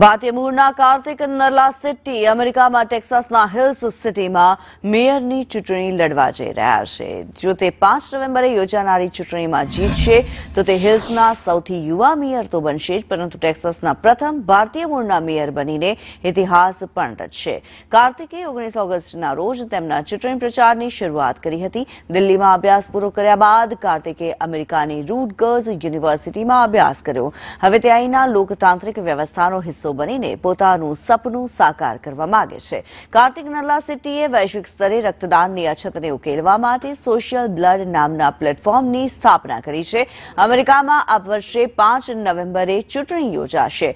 ભારતીય મૂળના કાર્તિક નરલા સિટ્ટી અમેરિકામાં ટેક્સાસના હિલ્સ સિટીમાં મેયરની ચૂંટણી લડવા જઈ રહ્યા છે જો તે પાંચ નવેમ્બરે યોજાનારી ચૂંટણીમાં જીતશે તો તે હિલ્સના સૌથી યુવા મેયર તો બનશે જ પરંતુ ટેક્સાસના પ્રથમ ભારતીય મૂળના મેયર બનીને ઇતિહાસ પણ રચશે કાર્તિકે ઓગણીસ ઓગસ્ટના રોજ તેમના ચૂંટણી પ્રચારની શરૂઆત કરી હતી દિલ્હીમાં અભ્યાસ પૂરો કર્યા બાદ કાર્તિકે અમેરિકાની રૂટ ગર્લ્સ યુનિવર્સિટીમાં અભ્યાસ કર્યો હવે તે અહીંના લોકતાંત્રિક વ્યવસ્થાનો હિસ્સો હિસ્સો બનીને પોતાનું સપનું સાકાર કરવા માંગે છે કાર્તિક નરલા સિટીએ વૈશ્વિક સ્તરે રક્તદાનની અછતને ઉકેલવા માટે સોશિયલ બ્લડ નામના પ્લેટફોર્મની સ્થાપના કરી છે અમેરિકામાં આ વર્ષે પાંચ નવેમ્બરે ચૂંટણી યોજાશે